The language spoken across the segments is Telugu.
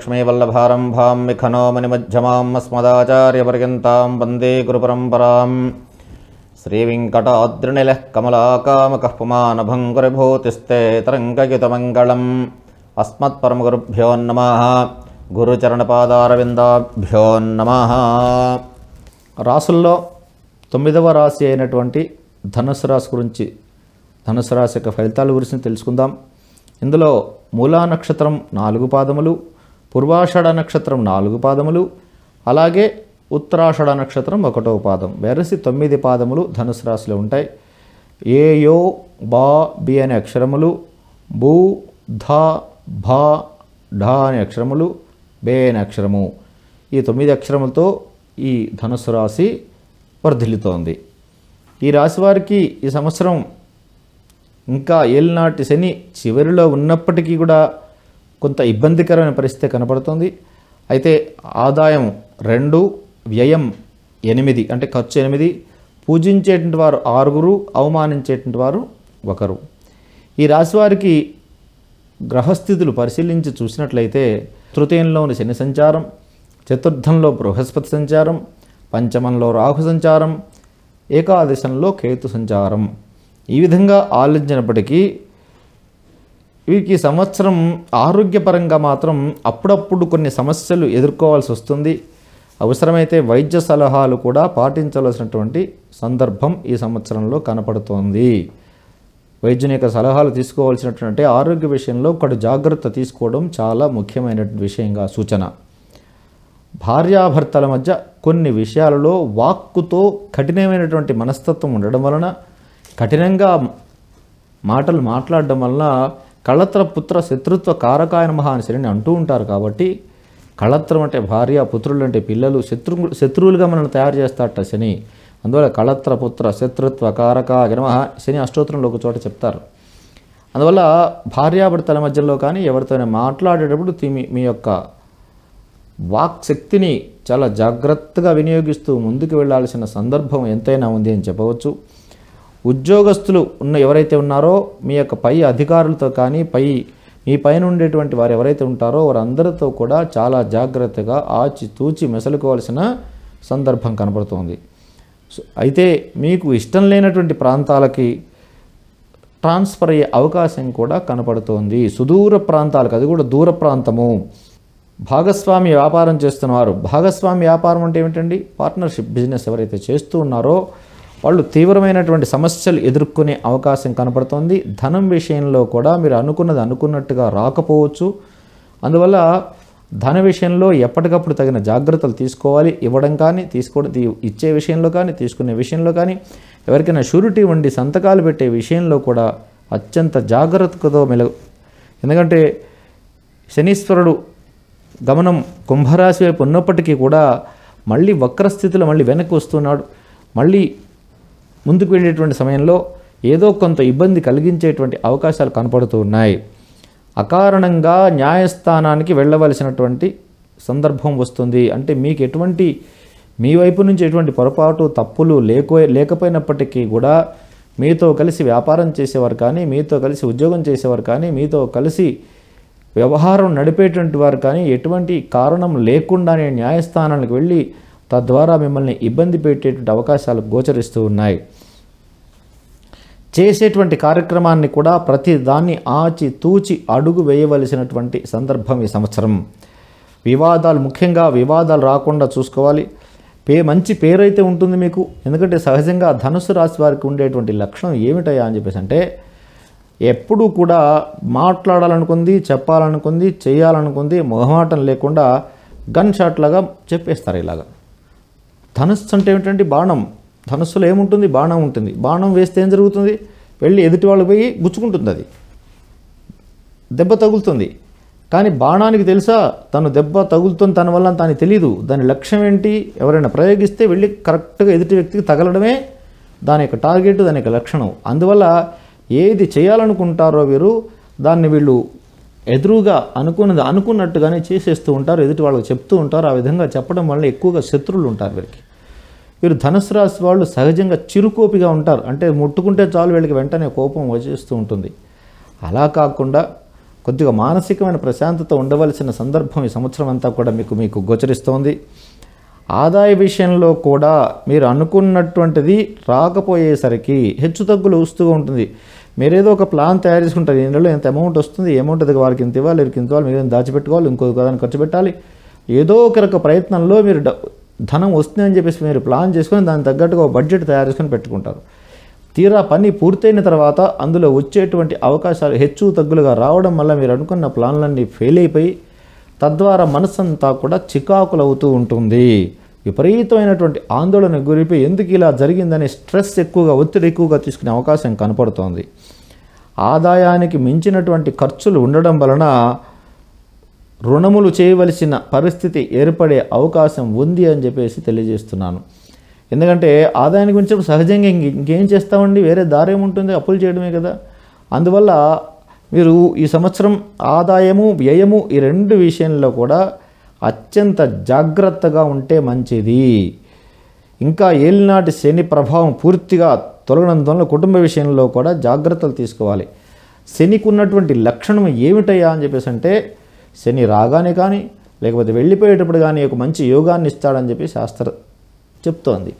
లక్ష్మీవల్లభారంభాం విఖనోమనిమధ్యమాం అస్మదాచార్యపర్యంతం వందే గురుపరంపరాం శ్రీవింకటాద్రిణిల కమలాకామకః పుమానభంగురిభూతిస్తే తరంగయుతమంగళం అస్మత్పరమగురుభ్యో నమ గురుచరణపాదారవిందాభ్యో నమ రాసుల్లో తొమ్మిదవ రాశి అయినటువంటి ధనుసు రాశి గురించి ధనుసు రాశి యొక్క ఫలితాల గురించి తెలుసుకుందాం ఇందులో మూలా నక్షత్రం నాలుగు పాదములు పూర్వాషాఢ నక్షత్రం నాలుగు పాదములు అలాగే ఉత్తరాషాఢ నక్షత్రం ఒకటో పాదం వెరసి తొమ్మిది పాదములు ధనుసు రాశిలో ఉంటాయి ఏ యో బా బి అనే అక్షరములు భూ ధ భా ఢ అనే అక్షరములు బే అనే అక్షరము ఈ తొమ్మిది అక్షరములతో ఈ ధనుసు రాశి వర్ధిల్లుతోంది ఈ రాశి వారికి ఈ సంవత్సరం ఇంకా ఏలినాటి శని చివరిలో ఉన్నప్పటికీ కూడా కొంత ఇబ్బందికరమైన పరిస్థితి కనపడుతుంది అయితే ఆదాయం రెండు వ్యయం ఎనిమిది అంటే ఖర్చు ఎనిమిది పూజించేటువంటి వారు ఆరుగురు అవమానించేటువంటి వారు ఒకరు ఈ రాశివారికి గ్రహస్థితులు పరిశీలించి చూసినట్లయితే తృతీయంలోని శని సంచారం చతుర్థంలో బృహస్పతి సంచారం పంచమంలో రాహు సంచారం ఏకాదశంలో కేతు సంచారం ఈ విధంగా ఆలోచించినప్పటికీ వీరికి సంవత్సరం ఆరోగ్యపరంగా మాత్రం అప్పుడప్పుడు కొన్ని సమస్యలు ఎదుర్కోవాల్సి వస్తుంది అవసరమైతే వైద్య సలహాలు కూడా పాటించవలసినటువంటి సందర్భం ఈ సంవత్సరంలో కనపడుతోంది వైద్యుని యొక్క సలహాలు తీసుకోవాల్సినటువంటి ఆరోగ్య విషయంలో ఒకటి జాగ్రత్త తీసుకోవడం చాలా ముఖ్యమైన విషయంగా సూచన భార్యాభర్తల మధ్య కొన్ని విషయాలలో వాక్కుతో కఠినమైనటువంటి మనస్తత్వం ఉండడం వలన కఠినంగా మాటలు మాట్లాడడం వలన కళత్ర పుత్ర శత్రుత్వ కారకాయన మహా అని శని అంటూ ఉంటారు కాబట్టి కళత్రం అంటే భార్య పుత్రులు అంటే పిల్లలు శత్రు శత్రువులుగా మనల్ని తయారు చేస్తాట శని అందువల్ల కళత్ర పుత్ర శత్రుత్వ కారక జనమ శని అష్టోత్తరంలో ఒక చోట చెప్తారు అందువల్ల భార్యాభర్తల మధ్యలో కానీ ఎవరితోనే మాట్లాడేటప్పుడు మీ మీ యొక్క వాక్శక్తిని చాలా జాగ్రత్తగా వినియోగిస్తూ ముందుకు వెళ్లాల్సిన సందర్భం ఎంతైనా ఉంది అని చెప్పవచ్చు ఉద్యోగస్తులు ఉన్న ఎవరైతే ఉన్నారో మీ యొక్క పై అధికారులతో కానీ పై మీ పైన ఉండేటువంటి వారు ఎవరైతే ఉంటారో వారందరితో కూడా చాలా జాగ్రత్తగా ఆచితూచి మెసలుకోవాల్సిన సందర్భం కనబడుతోంది అయితే మీకు ఇష్టం లేనటువంటి ప్రాంతాలకి ట్రాన్స్ఫర్ అయ్యే అవకాశం కూడా కనపడుతోంది సుదూర ప్రాంతాలకు అది కూడా దూర ప్రాంతము భాగస్వామి వ్యాపారం చేస్తున్నవారు భాగస్వామి వ్యాపారం అంటే ఏమిటండి పార్ట్నర్షిప్ బిజినెస్ ఎవరైతే చేస్తూ ఉన్నారో వాళ్ళు తీవ్రమైనటువంటి సమస్యలు ఎదుర్కొనే అవకాశం కనపడుతుంది ధనం విషయంలో కూడా మీరు అనుకున్నది అనుకున్నట్టుగా రాకపోవచ్చు అందువల్ల ధన విషయంలో ఎప్పటికప్పుడు తగిన జాగ్రత్తలు తీసుకోవాలి ఇవ్వడం కానీ తీసుకో ఇచ్చే విషయంలో కానీ తీసుకునే విషయంలో కానీ ఎవరికైనా షూరిటీ వండి సంతకాలు పెట్టే విషయంలో కూడా అత్యంత జాగ్రత్తతో మెల ఎందుకంటే శనీశ్వరుడు గమనం కుంభరాశి వైపు ఉన్నప్పటికీ కూడా మళ్ళీ వక్రస్థితిలో మళ్ళీ వెనక్కి వస్తున్నాడు మళ్ళీ ముందుకు వెళ్ళేటువంటి సమయంలో ఏదో కొంత ఇబ్బంది కలిగించేటువంటి అవకాశాలు కనపడుతూ ఉన్నాయి అకారణంగా న్యాయస్థానానికి వెళ్ళవలసినటువంటి సందర్భం వస్తుంది అంటే మీకు ఎటువంటి మీ వైపు నుంచి ఎటువంటి పొరపాటు తప్పులు లేక లేకపోయినప్పటికీ కూడా మీతో కలిసి వ్యాపారం చేసేవారు కానీ మీతో కలిసి ఉద్యోగం చేసేవారు కానీ మీతో కలిసి వ్యవహారం నడిపేటువంటి వారు కానీ ఎటువంటి కారణం లేకుండానే న్యాయస్థానానికి వెళ్ళి తద్వారా మిమ్మల్ని ఇబ్బంది పెట్టేటువంటి అవకాశాలు గోచరిస్తూ ఉన్నాయి చేసేటువంటి కార్యక్రమాన్ని కూడా ప్రతి దాన్ని ఆచి తూచి అడుగు వేయవలసినటువంటి సందర్భం ఈ సంవత్సరం వివాదాలు ముఖ్యంగా వివాదాలు రాకుండా చూసుకోవాలి పే మంచి పేరైతే ఉంటుంది మీకు ఎందుకంటే సహజంగా ధనుసు రాశి వారికి ఉండేటువంటి లక్షణం ఏమిటయా అని చెప్పేసి అంటే ఎప్పుడూ కూడా మాట్లాడాలనుకుంది చెప్పాలనుకుంది చేయాలనుకుంది మొహమాటం లేకుండా గన్ షాట్లాగా చెప్పేస్తారు ఇలాగా ధనుస్సు అంటే ఏమిటంటే బాణం ధనుస్సులో ఏముంటుంది బాణం ఉంటుంది బాణం వేస్తే ఏం జరుగుతుంది వెళ్ళి ఎదుటి వాళ్ళు పోయి గుచ్చుకుంటుంది అది దెబ్బ తగులుతుంది కానీ బాణానికి తెలుసా తను దెబ్బ తగులుతుంది తన వల్ల తాను తెలియదు దాని లక్ష్యం ఏంటి ఎవరైనా ప్రయోగిస్తే వెళ్ళి కరెక్ట్గా ఎదుటి వ్యక్తికి తగలడమే దాని యొక్క టార్గెట్ దాని యొక్క లక్షణం అందువల్ల ఏది చేయాలనుకుంటారో వీరు దాన్ని వీళ్ళు ఎదురుగా అనుకున్నది అనుకున్నట్టుగానే చేసేస్తూ ఉంటారు ఎదుటి వాళ్ళకి చెప్తూ ఉంటారు ఆ విధంగా చెప్పడం వల్ల ఎక్కువగా శత్రువులు ఉంటారు వీరికి వీరు ధనుసు రాశి వాళ్ళు సహజంగా చిరుకోపిగా ఉంటారు అంటే ముట్టుకుంటే చాలు వీళ్ళకి వెంటనే కోపం వచ్చేస్తూ ఉంటుంది అలా కాకుండా కొద్దిగా మానసికమైన ప్రశాంతత ఉండవలసిన సందర్భం ఈ సంవత్సరం అంతా కూడా మీకు మీకు గోచరిస్తోంది ఆదాయ విషయంలో కూడా మీరు అనుకున్నటువంటిది రాకపోయేసరికి హెచ్చుతగ్గులు వస్తూ ఉంటుంది మీరేదో ఒక ప్లాన్ తయారు చేసుకుంటారు ఇందులో ఎంత అమౌంట్ వస్తుంది అమౌంట్ అది వారికి ఇంత ఇవ్వాలి వీరికి ఇంత ఇవ్వాలి మీరు దాచిపెట్టుకోవాలి ఇంకొక దాన్ని ఖర్చు పెట్టాలి ఏదో ఒక ప్రయత్నంలో మీరు ధనం అని చెప్పేసి మీరు ప్లాన్ చేసుకొని దానికి తగ్గట్టుగా ఒక బడ్జెట్ తయారు చేసుకొని పెట్టుకుంటారు తీరా పని పూర్తయిన తర్వాత అందులో వచ్చేటువంటి అవకాశాలు హెచ్చు తగ్గులుగా రావడం వల్ల మీరు అనుకున్న ప్లాన్లన్నీ ఫెయిల్ అయిపోయి తద్వారా మనసంతా కూడా చికాకులవుతూ ఉంటుంది విపరీతమైనటువంటి ఆందోళన గురిపోయి ఎందుకు ఇలా జరిగిందనే స్ట్రెస్ ఎక్కువగా ఒత్తిడి ఎక్కువగా తీసుకునే అవకాశం కనపడుతోంది ఆదాయానికి మించినటువంటి ఖర్చులు ఉండడం వలన రుణములు చేయవలసిన పరిస్థితి ఏర్పడే అవకాశం ఉంది అని చెప్పేసి తెలియజేస్తున్నాను ఎందుకంటే ఆదాయానికి గురించి సహజంగా ఇంకేం చేస్తామండి వేరే ఉంటుంది అప్పులు చేయడమే కదా అందువల్ల మీరు ఈ సంవత్సరం ఆదాయము వ్యయము ఈ రెండు విషయంలో కూడా అత్యంత జాగ్రత్తగా ఉంటే మంచిది ఇంకా ఏలినాటి శని ప్రభావం పూర్తిగా తొలగడంతో కుటుంబ విషయంలో కూడా జాగ్రత్తలు తీసుకోవాలి శనికి ఉన్నటువంటి లక్షణం ఏమిటయ్యా అని చెప్పేసి అంటే శని రాగానే కానీ లేకపోతే వెళ్ళిపోయేటప్పుడు కానీ ఒక మంచి యోగాన్ని ఇస్తాడని చెప్పి శాస్త్ర చెప్తోంది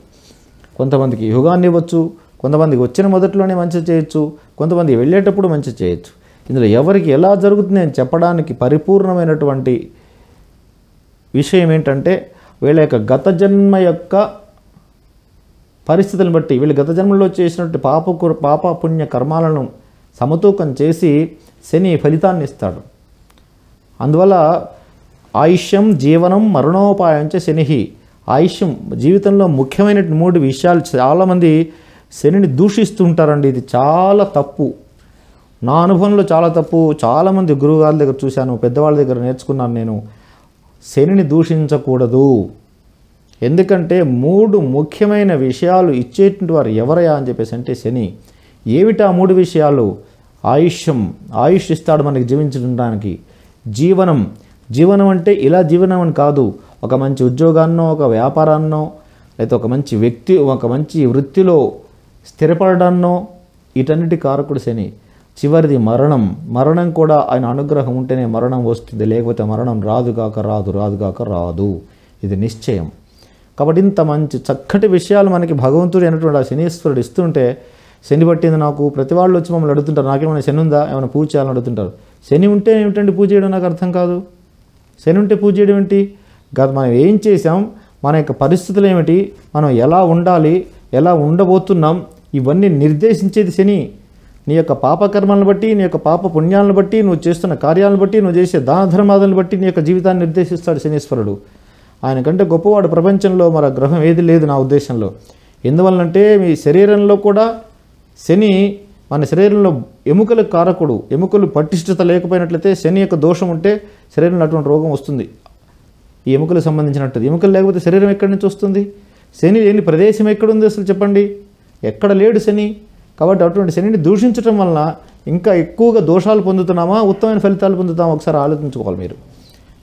కొంతమందికి యోగాన్ని ఇవ్వచ్చు కొంతమందికి వచ్చిన మొదట్లోనే మంచి చేయొచ్చు కొంతమంది వెళ్ళేటప్పుడు మంచి చేయొచ్చు ఇందులో ఎవరికి ఎలా జరుగుతుంది అని చెప్పడానికి పరిపూర్ణమైనటువంటి విషయం ఏంటంటే వీళ్ళ యొక్క గత జన్మ యొక్క పరిస్థితులను బట్టి వీళ్ళు గత జన్మలో చేసినటువంటి పాప పాప పుణ్య కర్మాలను సమతూకం చేసి శని ఫలితాన్ని ఇస్తాడు అందువల్ల ఆయుష్యం జీవనం మరణోపాయంచ శని ఆయుష్యం జీవితంలో ముఖ్యమైన మూడు విషయాలు చాలామంది శనిని దూషిస్తుంటారండి ఇది చాలా తప్పు నా అనుభవంలో చాలా తప్పు చాలామంది గురువుగారి దగ్గర చూశాను పెద్దవాళ్ళ దగ్గర నేర్చుకున్నాను నేను శనిని దూషించకూడదు ఎందుకంటే మూడు ముఖ్యమైన విషయాలు ఇచ్చేటువంటి వారు ఎవరయా అని చెప్పేసి అంటే శని ఏమిటా మూడు విషయాలు ఆయుష్యం ఆయుష్ ఇస్తాడు మనకి జీవించడానికి జీవనం జీవనం అంటే ఇలా జీవనం అని కాదు ఒక మంచి ఉద్యోగాన్నో ఒక వ్యాపారాన్నో లేకపోతే ఒక మంచి వ్యక్తి ఒక మంచి వృత్తిలో స్థిరపడడాన్నో ఇటన్నిటి కారకుడు శని చివరిది మరణం మరణం కూడా ఆయన అనుగ్రహం ఉంటేనే మరణం వస్తుంది లేకపోతే మరణం రాదుగాక రాదు రాదుగాక రాదు ఇది నిశ్చయం కాబట్టి ఇంత మంచి చక్కటి విషయాలు మనకి భగవంతుడు అయినటువంటి ఆ శనీశ్వరుడు ఇస్తుంటే శని పట్టింది నాకు ప్రతి వాళ్ళు వచ్చి మమ్మల్ని అడుగుతుంటారు నాకేమైనా శని ఉందా ఏమైనా పూజ చేయాలని అడుగుతుంటారు శని ఉంటే ఏమిటండి పూజ చేయడం నాకు అర్థం కాదు శని ఉంటే పూజ చేయడం ఏంటి గత మనం ఏం చేసాం మన యొక్క పరిస్థితులు ఏమిటి మనం ఎలా ఉండాలి ఎలా ఉండబోతున్నాం ఇవన్నీ నిర్దేశించేది శని నీ యొక్క పాపకర్మాలను బట్టి నీ యొక్క పాప పుణ్యాలను బట్టి నువ్వు చేస్తున్న కార్యాలను బట్టి నువ్వు చేసే దాన ధర్మాలను బట్టి నీ యొక్క జీవితాన్ని నిర్దేశిస్తాడు శనీశ్వరుడు ఆయన కంటే గొప్పవాడు ప్రపంచంలో మరి గ్రహం ఏది లేదు నా ఉద్దేశంలో ఎందువల్లంటే మీ శరీరంలో కూడా శని మన శరీరంలో ఎముకలు కారకుడు ఎముకలు పటిష్టత లేకపోయినట్లయితే శని యొక్క దోషం ఉంటే శరీరంలో అటువంటి రోగం వస్తుంది ఈ ఎముకలకు సంబంధించినట్టు ఎముకలు లేకపోతే శరీరం ఎక్కడి నుంచి వస్తుంది శని లేని ప్రదేశం ఎక్కడుంది అసలు చెప్పండి ఎక్కడ లేడు శని కాబట్టి అటువంటి శనిని దూషించడం వలన ఇంకా ఎక్కువగా దోషాలు పొందుతున్నామా ఉత్తమైన ఫలితాలు పొందుతామా ఒకసారి ఆలోచించుకోవాలి మీరు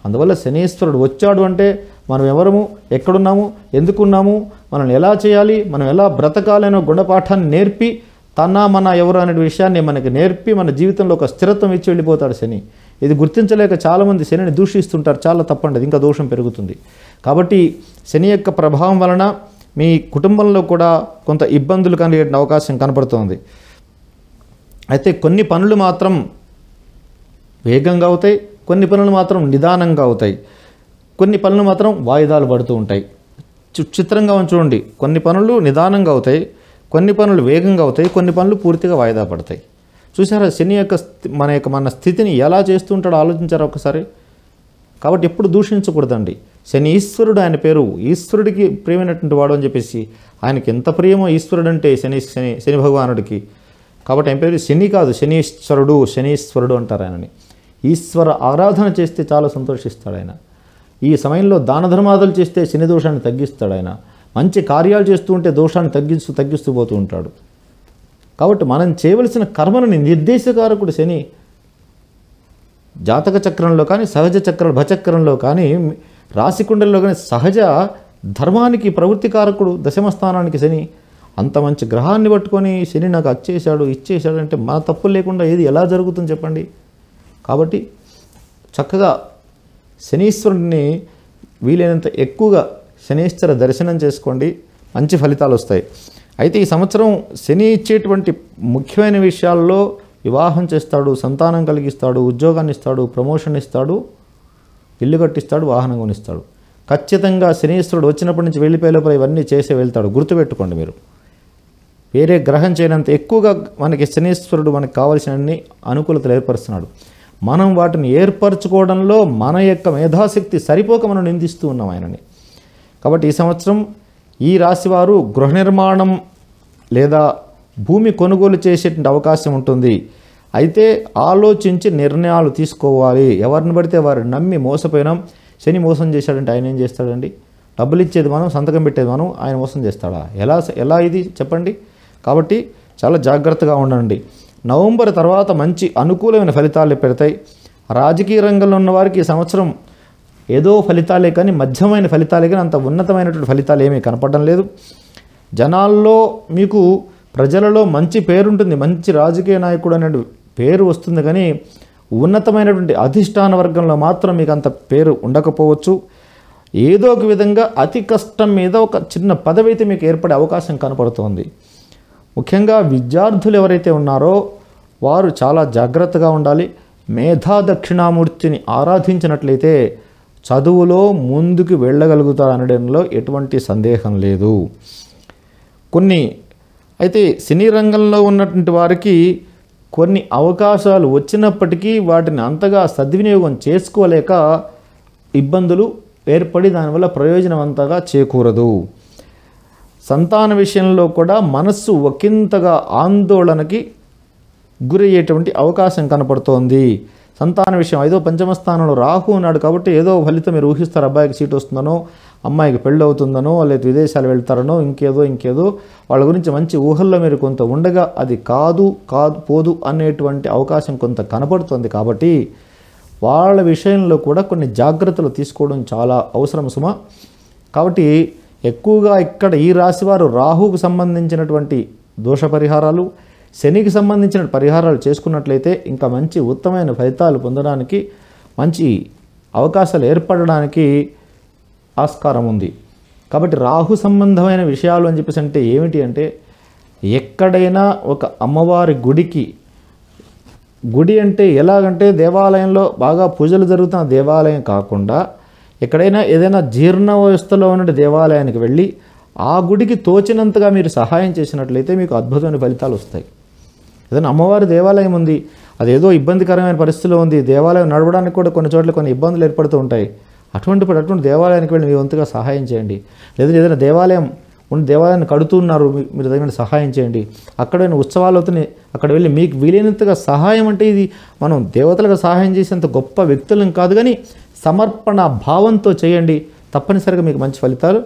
అందువల్ల శనీశ్వరుడు వచ్చాడు అంటే మనం ఎవరము ఎక్కడున్నాము ఎందుకున్నాము మనం ఎలా చేయాలి మనం ఎలా బ్రతకాలనే గుణపాఠాన్ని నేర్పి తన మన ఎవరు అనే విషయాన్ని మనకి నేర్పి మన జీవితంలో ఒక స్థిరత్వం ఇచ్చి వెళ్ళిపోతాడు శని ఇది గుర్తించలేక చాలామంది శనిని దూషిస్తుంటారు చాలా తప్పండి ఇంకా దోషం పెరుగుతుంది కాబట్టి శని యొక్క ప్రభావం వలన మీ కుటుంబంలో కూడా కొంత ఇబ్బందులు కలిగే అవకాశం కనపడుతోంది అయితే కొన్ని పనులు మాత్రం వేగంగా అవుతాయి కొన్ని పనులు మాత్రం నిదానంగా అవుతాయి కొన్ని పనులు మాత్రం వాయిదాలు పడుతూ ఉంటాయి చిత్రంగా చూడండి కొన్ని పనులు నిదానంగా అవుతాయి కొన్ని పనులు వేగంగా అవుతాయి కొన్ని పనులు పూర్తిగా వాయిదా పడతాయి చూసారా శని యొక్క మన యొక్క మన స్థితిని ఎలా చేస్తూ ఉంటాడో ఆలోచించారా ఒకసారి కాబట్టి ఎప్పుడు దూషించకూడదండి శని ఈశ్వరుడు ఆయన పేరు ఈశ్వరుడికి ప్రియమైనటువంటి వాడు అని చెప్పేసి ఆయనకి ఎంత ప్రియమో ఈశ్వరుడు అంటే శని శని శని భగవానుడికి కాబట్టి ఆయన పేరు శని కాదు శనీశ్వరుడు శనీశ్వరుడు అంటారు ఆయనని ఈశ్వర ఆరాధన చేస్తే చాలా సంతోషిస్తాడు ఆయన ఈ సమయంలో దాన ధర్మాదులు చేస్తే శని దోషాన్ని తగ్గిస్తాడు ఆయన మంచి కార్యాలు చేస్తూ ఉంటే దోషాన్ని తగ్గిస్తూ తగ్గిస్తూ పోతూ ఉంటాడు కాబట్టి మనం చేయవలసిన కర్మలని నిర్దేశకారకుడు శని జాతక చక్రంలో కానీ సహజ చక్ర భచక్రంలో కానీ రాశి కుండల్లో కానీ సహజ ధర్మానికి ప్రవృత్తికారకుడు దశమ స్థానానికి శని అంత మంచి గ్రహాన్ని పట్టుకొని శని నాకు అచ్చేశాడు ఇచ్చేశాడు అంటే మన తప్పు లేకుండా ఏది ఎలా జరుగుతుంది చెప్పండి కాబట్టి చక్కగా శనీశ్వరుడిని వీలైనంత ఎక్కువగా శనీశ్వర దర్శనం చేసుకోండి మంచి ఫలితాలు వస్తాయి అయితే ఈ సంవత్సరం శని ఇచ్చేటువంటి ముఖ్యమైన విషయాల్లో వివాహం చేస్తాడు సంతానం కలిగిస్తాడు ఉద్యోగాన్ని ఇస్తాడు ప్రమోషన్ ఇస్తాడు ఇల్లు కట్టిస్తాడు వాహనం కొనిస్తాడు ఖచ్చితంగా శనీశ్వరుడు వచ్చినప్పటి నుంచి వెళ్ళిపోయే లోపల ఇవన్నీ చేసే వెళ్తాడు గుర్తుపెట్టుకోండి మీరు వేరే గ్రహం చేయనంత ఎక్కువగా మనకి శనీశ్వరుడు మనకు కావాల్సిన అనుకూలతలు ఏర్పరుస్తున్నాడు మనం వాటిని ఏర్పరచుకోవడంలో మన యొక్క మేధాశక్తి సరిపోక మనం నిందిస్తూ ఉన్నాం ఆయనని కాబట్టి ఈ సంవత్సరం ఈ రాశివారు గృహ నిర్మాణం లేదా భూమి కొనుగోలు చేసేటువంటి అవకాశం ఉంటుంది అయితే ఆలోచించి నిర్ణయాలు తీసుకోవాలి ఎవరిని పడితే వారు నమ్మి మోసపోయినాం శని మోసం చేశాడంటే ఆయన ఏం చేస్తాడండి డబ్బులు ఇచ్చేది మనం సంతకం పెట్టేది మనం ఆయన మోసం చేస్తాడా ఎలా ఎలా ఇది చెప్పండి కాబట్టి చాలా జాగ్రత్తగా ఉండండి నవంబర్ తర్వాత మంచి అనుకూలమైన ఫలితాలు పెడతాయి రాజకీయ రంగంలో ఉన్న వారికి ఈ సంవత్సరం ఏదో ఫలితాలే కానీ మధ్యమైన ఫలితాలే కానీ అంత ఉన్నతమైనటువంటి ఫలితాలు ఏమీ కనపడడం లేదు జనాల్లో మీకు ప్రజలలో మంచి పేరుంటుంది మంచి రాజకీయ నాయకుడు అనే పేరు వస్తుంది కానీ ఉన్నతమైనటువంటి అధిష్టాన వర్గంలో మాత్రం మీకు అంత పేరు ఉండకపోవచ్చు ఏదో ఒక విధంగా అతి కష్టం మీద ఒక చిన్న పదవి అయితే మీకు ఏర్పడే అవకాశం కనపడుతోంది ముఖ్యంగా విద్యార్థులు ఎవరైతే ఉన్నారో వారు చాలా జాగ్రత్తగా ఉండాలి మేధా దక్షిణామూర్తిని ఆరాధించినట్లయితే చదువులో ముందుకు అనడంలో ఎటువంటి సందేహం లేదు కొన్ని అయితే సినీ రంగంలో ఉన్నటువంటి వారికి కొన్ని అవకాశాలు వచ్చినప్పటికీ వాటిని అంతగా సద్వినియోగం చేసుకోలేక ఇబ్బందులు ఏర్పడి దానివల్ల ప్రయోజనం అంతగా చేకూరదు సంతాన విషయంలో కూడా మనస్సు ఒకంతగా ఆందోళనకి గురయ్యేటువంటి అవకాశం కనపడుతోంది సంతాన విషయం ఐదో పంచమ స్థానంలో రాహు ఉన్నాడు కాబట్టి ఏదో ఫలితం మీరు ఊహిస్తారు అబ్బాయికి సీటు వస్తుందనో అమ్మాయికి పెళ్ళి అవుతుందనో లేదా విదేశాలు వెళ్తారనో ఇంకేదో ఇంకేదో వాళ్ళ గురించి మంచి ఊహల్లో మీరు కొంత ఉండగా అది కాదు కాదు పోదు అనేటువంటి అవకాశం కొంత కనపడుతుంది కాబట్టి వాళ్ళ విషయంలో కూడా కొన్ని జాగ్రత్తలు తీసుకోవడం చాలా అవసరం సుమ కాబట్టి ఎక్కువగా ఇక్కడ ఈ రాశివారు రాహుకు సంబంధించినటువంటి దోష పరిహారాలు శనికి సంబంధించిన పరిహారాలు చేసుకున్నట్లయితే ఇంకా మంచి ఉత్తమైన ఫలితాలు పొందడానికి మంచి అవకాశాలు ఏర్పడడానికి ఆస్కారం ఉంది కాబట్టి రాహు సంబంధమైన విషయాలు అని చెప్పేసి అంటే ఏమిటి అంటే ఎక్కడైనా ఒక అమ్మవారి గుడికి గుడి అంటే ఎలాగంటే దేవాలయంలో బాగా పూజలు జరుగుతున్న దేవాలయం కాకుండా ఎక్కడైనా ఏదైనా జీర్ణ వ్యవస్థలో ఉన్న దేవాలయానికి వెళ్ళి ఆ గుడికి తోచినంతగా మీరు సహాయం చేసినట్లయితే మీకు అద్భుతమైన ఫలితాలు వస్తాయి ఏదైనా అమ్మవారి దేవాలయం ఉంది అదేదో ఇబ్బందికరమైన పరిస్థితిలో ఉంది దేవాలయం నడవడానికి కూడా కొన్ని చోట్ల కొన్ని ఇబ్బందులు ఏర్పడుతూ ఉంటాయి అటువంటి అటువంటి దేవాలయానికి వెళ్ళి మీ వంతుగా సహాయం చేయండి లేదా ఏదైనా దేవాలయం ఉన్న దేవాలయాన్ని కడుతున్నారు మీరు తగిన సహాయం చేయండి అక్కడైన ఉత్సవాలు అక్కడ వెళ్ళి మీకు వీలైనంతగా సహాయం అంటే ఇది మనం దేవతలకు సహాయం చేసేంత గొప్ప వ్యక్తులం కాదు కానీ సమర్పణ భావంతో చేయండి తప్పనిసరిగా మీకు మంచి ఫలితాలు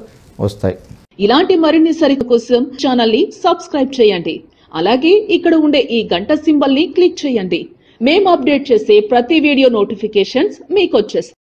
వస్తాయి ఇలాంటి మరిన్ని సరిక కోసం ఛానల్ని సబ్స్క్రైబ్ చేయండి అలాగే ఇక్కడ ఉండే ఈ గంట సింబల్ని క్లిక్ చేయండి మేము అప్డేట్ చేసే ప్రతి వీడియో నోటిఫికేషన్స్ మీకు వచ్చేస్తాయి